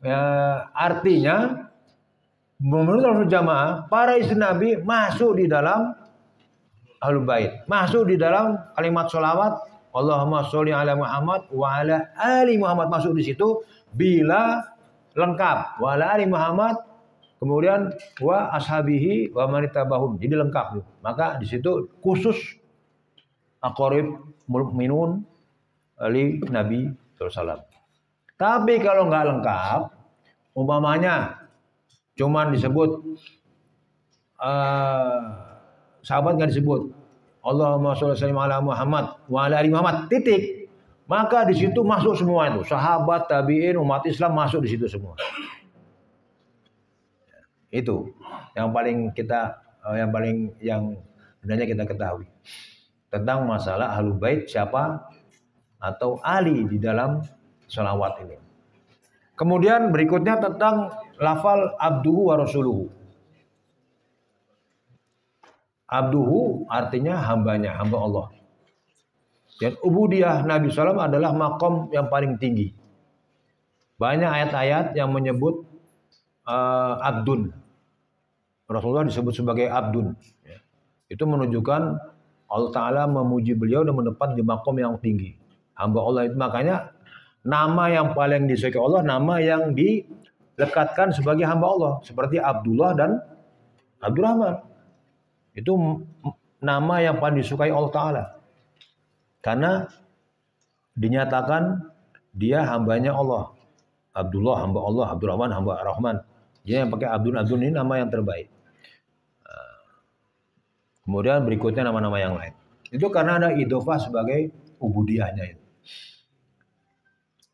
Ya, artinya menurut Rasul Jamaah, para istri Nabi masuk di dalam ahlul bait. Masuk di dalam kalimat sholawat Allahumma sholli ala Muhammad wa ala ali Muhammad masuk di situ bila lengkap wa ala ali Muhammad kemudian wa ashabihi wa manitabahum jadi lengkap maka di situ khusus akorib minun ali Nabi SAW. Tapi kalau nggak lengkap, umpamanya cuman disebut uh, sahabat nggak disebut. Allahumma sholli ala Muhammad wa ala ali Muhammad. Titik. Maka di situ masuk semua itu. Sahabat, tabi'in, umat Islam masuk di situ semua. Itu yang paling kita eh, yang paling yang sebenarnya kita ketahui tentang masalah ahlul bait siapa atau ali di dalam selawat ini. Kemudian berikutnya tentang lafal abduhu wa rasuluhu. Abduhu artinya hambanya, hamba Allah. Dan ubudiyah Nabi SAW adalah makom yang paling tinggi. Banyak ayat-ayat yang menyebut uh, abdun. Rasulullah disebut sebagai abdun. Ya. Itu menunjukkan Allah Ta'ala memuji beliau dan menempat di makom yang tinggi. Hamba Allah itu makanya nama yang paling disukai Allah, nama yang dilekatkan sebagai hamba Allah. Seperti Abdullah dan Abdurrahman. Itu nama yang paling disukai Allah Ta'ala. Karena dinyatakan dia hambanya Allah. Abdullah hamba Allah, Abdurrahman hamba Rahman. Dia yang pakai Abdul Abdul ini nama yang terbaik. Ah. Kemudian berikutnya nama-nama yang lain. Itu karena ada idofah sebagai ubudiahnya itu.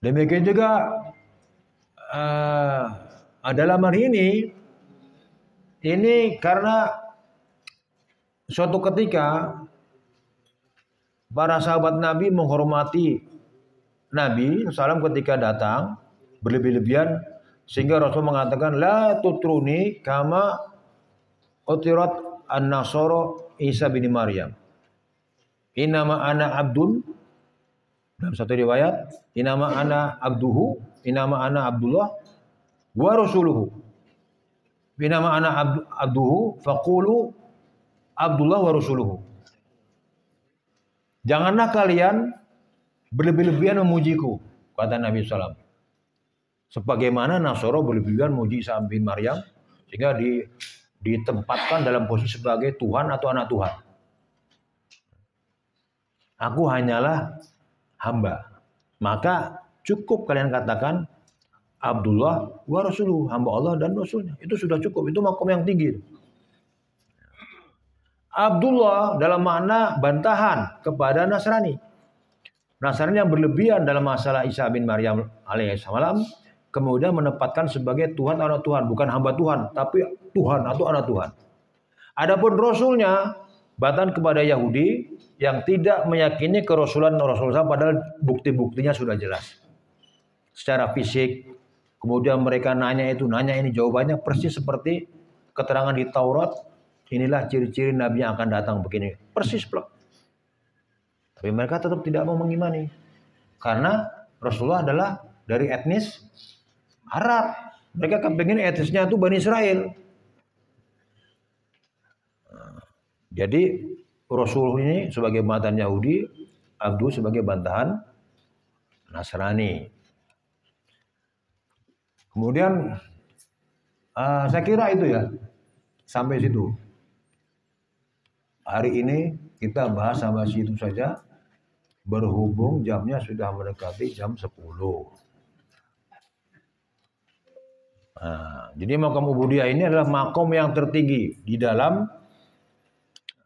Demikian juga uh, ah, dalam hari ini ini karena suatu ketika para sahabat Nabi menghormati Nabi salam ketika datang berlebih-lebihan sehingga Rasul mengatakan la tutruni kama utirat an-nasoro Isa bin Maryam. Inama ana abdun dalam satu riwayat inama ana abduhu inama ana abdullah wa rasuluhu inama ana abduhu faqulu Abdullah wa rasuluhu. Janganlah kalian berlebih-lebihan memujiku, kata Nabi SAW. Sebagaimana Nasoro berlebihan memuji Isa bin Maryam, sehingga di, ditempatkan dalam posisi sebagai Tuhan atau anak Tuhan. Aku hanyalah hamba. Maka cukup kalian katakan Abdullah wa Rasuluh, hamba Allah dan Rasulnya. Itu sudah cukup, itu makom yang tinggi. Abdullah dalam makna bantahan kepada Nasrani. Nasrani yang berlebihan dalam masalah Isa bin Maryam alaihissalam kemudian menempatkan sebagai Tuhan anak Tuhan, bukan hamba Tuhan, tapi Tuhan atau anak Tuhan. Adapun rasulnya batan kepada Yahudi yang tidak meyakini kerasulan Rasulullah padahal bukti-buktinya sudah jelas. Secara fisik, kemudian mereka nanya itu, nanya ini jawabannya persis seperti keterangan di Taurat Inilah ciri-ciri nabi yang akan datang begini. Persis plek. Tapi mereka tetap tidak mau mengimani. Karena Rasulullah adalah dari etnis Arab. Mereka kepengen etnisnya itu Bani Israel. Jadi Rasul ini sebagai bantahan Yahudi, Abdul sebagai bantahan Nasrani. Kemudian uh, saya kira itu ya sampai situ. Hari ini kita bahas sama situ saja. Berhubung jamnya sudah mendekati jam 10. Nah, jadi makam ubudiyah ini adalah makam yang tertinggi di dalam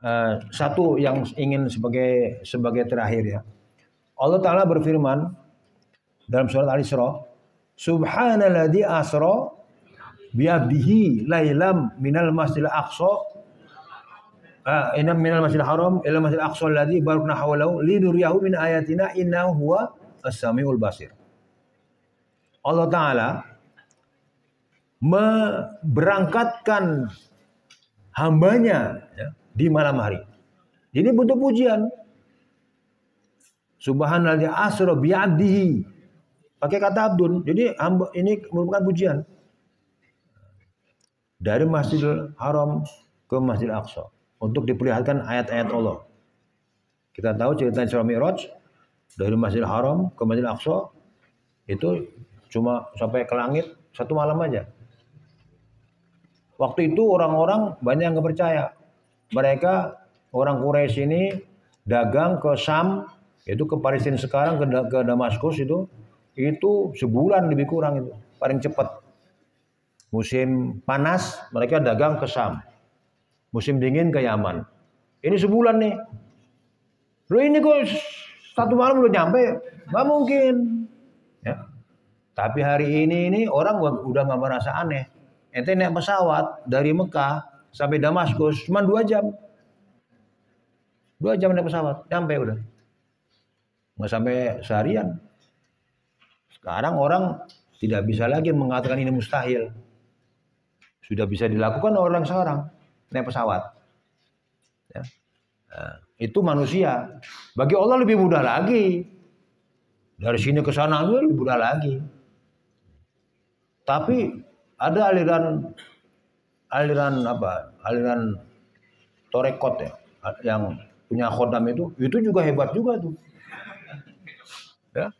uh, satu yang ingin sebagai sebagai terakhir ya. Allah Ta'ala berfirman dalam surat Al-Isra, Subhanalladzi asra biabdihi lailam minal masjidil aqsa Ah, inna minal masjid haram ila masjid aqsa alladzi barakna hawlahu linuriyahu min ayatina innahu huwa as-sami'ul basir. Allah taala memberangkatkan hambanya ya, di malam hari. Jadi butuh pujian. Subhanallah asro biadihi Pakai kata abdun. Jadi hamba, ini merupakan pujian. Dari Masjidil Haram ke Masjid Aqsa untuk diperlihatkan ayat-ayat Allah. Kita tahu cerita Isra Mi'raj dari Masjidil Haram ke Masjidil Aqsa itu cuma sampai ke langit satu malam aja. Waktu itu orang-orang banyak yang percaya. Mereka orang Quraisy ini dagang ke Sam, itu ke Palestina sekarang ke, ke Damaskus itu itu sebulan lebih kurang itu paling cepat. Musim panas mereka dagang ke Sam. Musim dingin ke Yaman. Ini sebulan nih. Lu ini kok satu malam lu nyampe? Gak mungkin. Ya. Tapi hari ini ini orang udah gak merasa aneh. Ente naik pesawat dari Mekah sampai Damaskus cuma dua jam. Dua jam naik pesawat, nyampe udah. Gak sampai seharian. Sekarang orang tidak bisa lagi mengatakan ini mustahil. Sudah bisa dilakukan orang sekarang naik pesawat. Ya. Nah, itu manusia. Bagi Allah lebih mudah lagi. Dari sini ke sana lebih mudah lagi. Tapi ada aliran aliran apa? Aliran torekot ya yang punya khodam itu itu juga hebat juga tuh. Ya.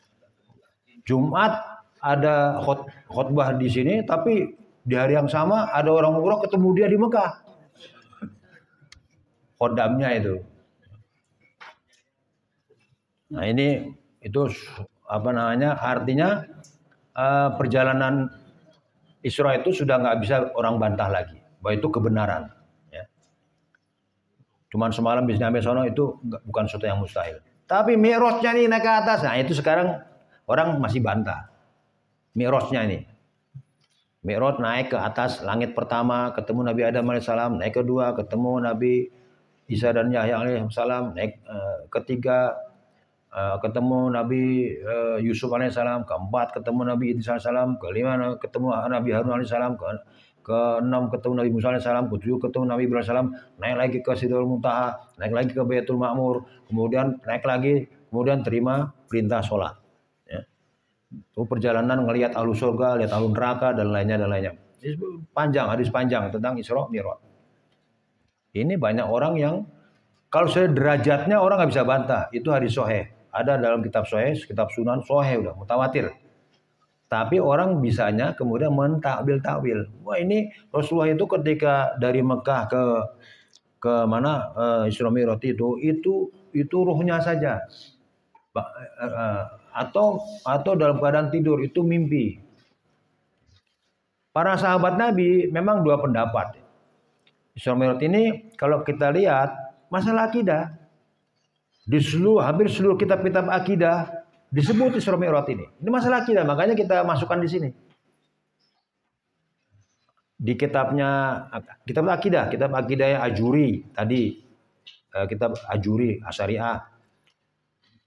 Jumat ada khot, khotbah di sini tapi di hari yang sama ada orang umroh ketemu dia di Mekah kodamnya itu. Nah ini itu apa namanya artinya eh, perjalanan Isra itu sudah nggak bisa orang bantah lagi bahwa itu kebenaran. Ya. Cuman semalam bisnya sampai sono itu bukan sesuatu yang mustahil. Tapi mirosnya nih naik ke atas. Nah itu sekarang orang masih bantah. Mirosnya ini. Mirot naik ke atas langit pertama, ketemu Nabi Adam alaihissalam, naik kedua, ketemu Nabi Isa dan Yahya alaihissalam naik uh, ketiga uh, ketemu Nabi uh, Yusuf alaihissalam keempat ketemu Nabi Idris alaihissalam kelima ketemu Nabi Harun alaihissalam ke enam ketemu Nabi Musa alaihissalam, ketujuh ketemu Nabi Ibrahim Salam naik lagi ke Sidul Muntaha, naik lagi ke Baitul Ma'mur, kemudian naik lagi, kemudian terima perintah sholat. Ya. Itu perjalanan ngelihat alu surga, lihat alu neraka dan lainnya dan lainnya. Panjang, hadis panjang tentang Isra Mi'raj. Ini banyak orang yang kalau saya derajatnya orang nggak bisa bantah. Itu hari sohe Ada dalam kitab sohe, kitab sunan sohe udah mutawatir. Tapi orang bisanya kemudian mentakwil takwil. Wah ini Rasulullah itu ketika dari Mekah ke ke mana uh, Isra Mi'raj itu itu itu ruhnya saja. Ba, uh, atau atau dalam keadaan tidur itu mimpi. Para sahabat Nabi memang dua pendapat. Mi'raj ini kalau kita lihat masalah akidah di seluruh hampir seluruh kitab-kitab akidah disebut Isra Mi'raj ini. Ini masalah akidah, makanya kita masukkan di sini. Di kitabnya kitab akidah, kitab akidah yang Ajuri tadi eh, kitab Ajuri Asyariah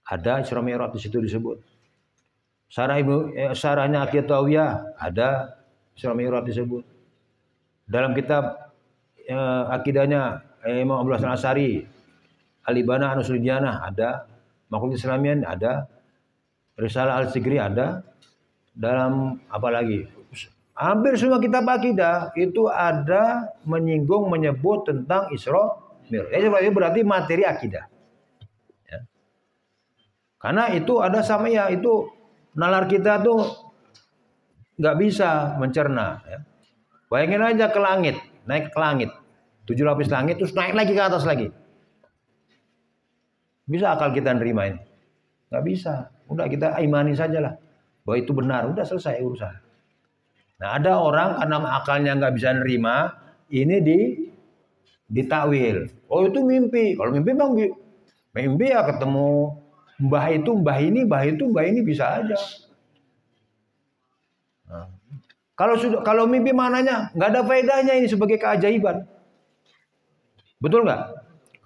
ada Isra Mi'raj di situ disebut. Sarah ibu eh, sarahnya Akidah Tawiyah ada Isra Mi'raj disebut. Dalam kitab eh, akidahnya eh, Imam Abdul Hasan Asari, Alibana Anusul ada, Makhluk Islamian ada, Risalah al sigri ada, dalam apalagi hampir semua kitab akidah itu ada menyinggung menyebut tentang Isra Mi'raj. itu berarti materi akidah. Ya. Karena itu ada sama ya itu nalar kita tuh nggak bisa mencerna. Ya. Bayangin aja ke langit, naik ke langit. Tujuh lapis langit terus naik lagi ke atas lagi. Bisa akal kita nerima ini? Gak bisa. Udah kita imani lah, bahwa itu benar. Udah selesai urusan. Nah ada orang karena akalnya gak bisa nerima, ini di ditakwil. Oh itu mimpi. Kalau mimpi bang, mimpi ya ketemu mbah itu, mbah ini, mbah itu, mbah ini bisa aja. Kalau sudah kalau mimpi mananya nggak ada faedahnya ini sebagai keajaiban. Betul nggak?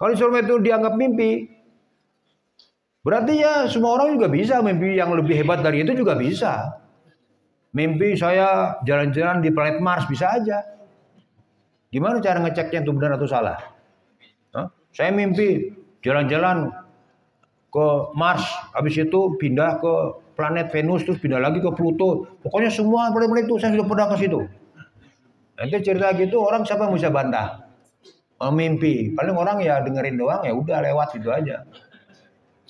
Kalau suruh itu dianggap mimpi, berarti ya semua orang juga bisa mimpi yang lebih hebat dari itu juga bisa. Mimpi saya jalan-jalan di planet Mars bisa aja. Gimana cara ngeceknya itu benar atau salah? Hah? Saya mimpi jalan-jalan ke Mars, habis itu pindah ke planet Venus terus pindah lagi ke Pluto. Pokoknya semua planet itu saya sudah pernah ke situ. Nanti cerita gitu orang siapa yang bisa bantah? Mimpi. Paling orang ya dengerin doang ya udah lewat gitu aja.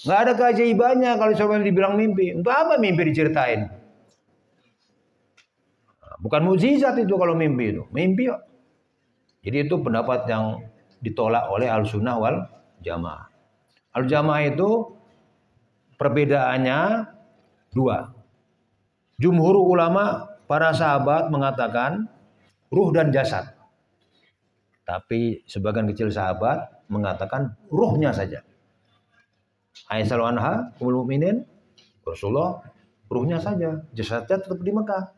Gak ada keajaibannya kalau soalnya dibilang mimpi. Untuk apa mimpi diceritain? Bukan mujizat itu kalau mimpi itu. Mimpi kok. Jadi itu pendapat yang ditolak oleh al-sunnah wal jamaah. Al-jamaah itu perbedaannya Dua, jumhur ulama para sahabat mengatakan ruh dan jasad. Tapi sebagian kecil sahabat mengatakan ruhnya saja. Aisyah anha, umul Rasulullah ruhnya saja, jasadnya tetap di Mekah.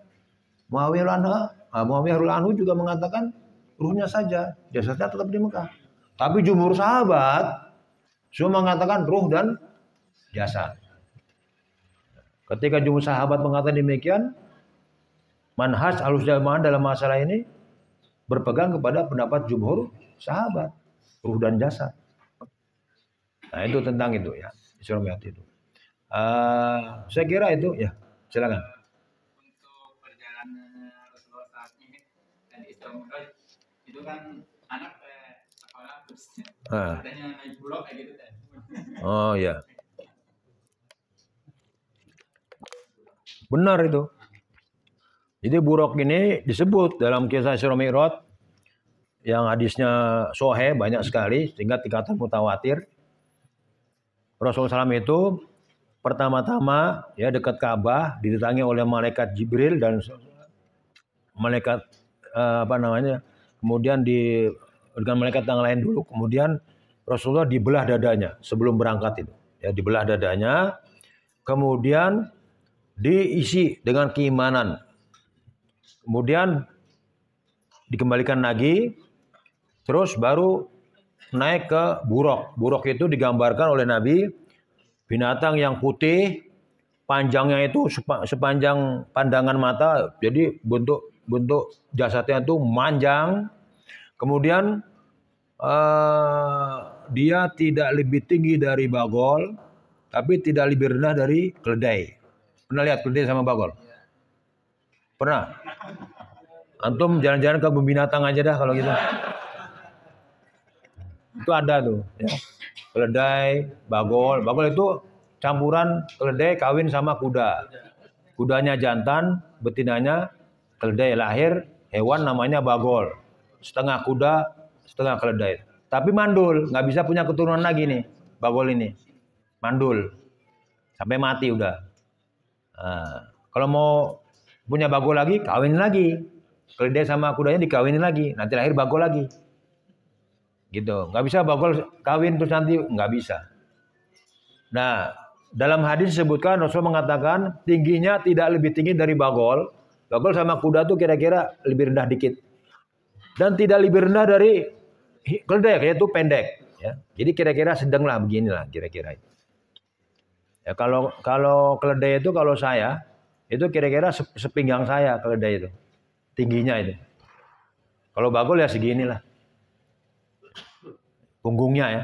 Muawiyah anha, ah, Muawiyah anhu juga mengatakan ruhnya saja, jasadnya tetap di Mekah. Tapi jumhur sahabat semua mengatakan ruh dan jasad. Ketika jumhur sahabat mengatakan demikian, manhaj alus jamaah dalam masalah ini berpegang kepada pendapat jumhur sahabat, ruh dan jasad. Nah itu tentang itu ya, Isra Mi'raj itu. Uh, saya kira itu ya, silakan. Untuk perjalanan Rasulullah saat ini dan itu kan anak eh, sekolah terus ah. adanya naik bulog kayak gitu kan. Oh ya. Benar itu. Jadi buruk ini disebut dalam kisah Isra Mi'raj yang hadisnya sohe banyak sekali sehingga tingkatan mutawatir. Rasulullah salam itu pertama-tama ya dekat Ka'bah didatangi oleh malaikat Jibril dan malaikat eh, apa namanya kemudian di dengan malaikat yang lain dulu kemudian Rasulullah dibelah dadanya sebelum berangkat itu ya dibelah dadanya kemudian diisi dengan keimanan. Kemudian dikembalikan lagi, terus baru naik ke buruk. Buruk itu digambarkan oleh Nabi binatang yang putih, panjangnya itu sepanjang pandangan mata, jadi bentuk bentuk jasadnya itu manjang. Kemudian uh, dia tidak lebih tinggi dari bagol, tapi tidak lebih rendah dari keledai. Pernah lihat kuntil sama bagol? Iya. Pernah? Antum jalan-jalan ke bumi binatang aja dah kalau gitu. Itu ada tuh, ya. Keledai, bagol. Bagol itu campuran keledai kawin sama kuda. Kudanya jantan, betinanya keledai lahir, hewan namanya bagol. Setengah kuda, setengah keledai. Tapi mandul, nggak bisa punya keturunan lagi nih, bagol ini. Mandul. Sampai mati udah. Ah, kalau mau punya bago lagi, kawin lagi. Kalau sama kudanya dikawinin lagi, nanti lahir bago lagi. Gitu. Nggak bisa bago kawin terus nanti nggak bisa. Nah, dalam hadis disebutkan Rasul mengatakan tingginya tidak lebih tinggi dari bagol. Bagol sama kuda tuh kira-kira lebih rendah dikit. Dan tidak lebih rendah dari keledai, yaitu pendek. Ya. Jadi kira-kira sedang lah beginilah kira-kira itu. Ya, kalau kalau keledai itu kalau saya itu kira-kira sepinggang saya keledai itu tingginya itu. Kalau bagul ya segini lah, punggungnya ya.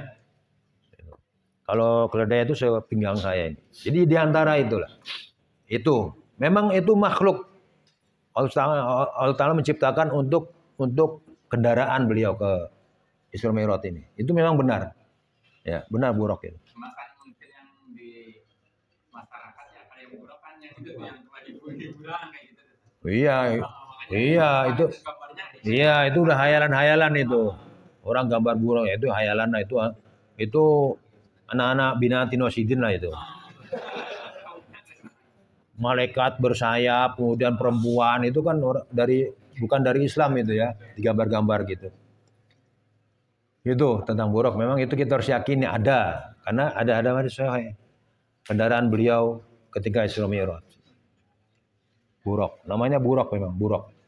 Kalau keledai itu sepinggang saya ini. Jadi diantara itulah itu memang itu makhluk Allah Ta'ala, menciptakan untuk untuk kendaraan beliau ke Isra Mi'raj ini. Itu memang benar. Ya, benar buruk itu. Iya. Iya, iya itu Iya, itu udah hayalan-hayalan itu. Orang gambar burung ya itu hayalan itu ah, itu anak-anak binatinosidin lah itu. Ah. Malaikat bersayap, kemudian perempuan itu kan dari bukan dari Islam itu ya, digambar-gambar gitu. Itu tentang buruk. Memang itu kita harus yakini ada karena ada ada hadis saya kendaraan beliau ketika Isra Mi'raj burok namanya burok memang burok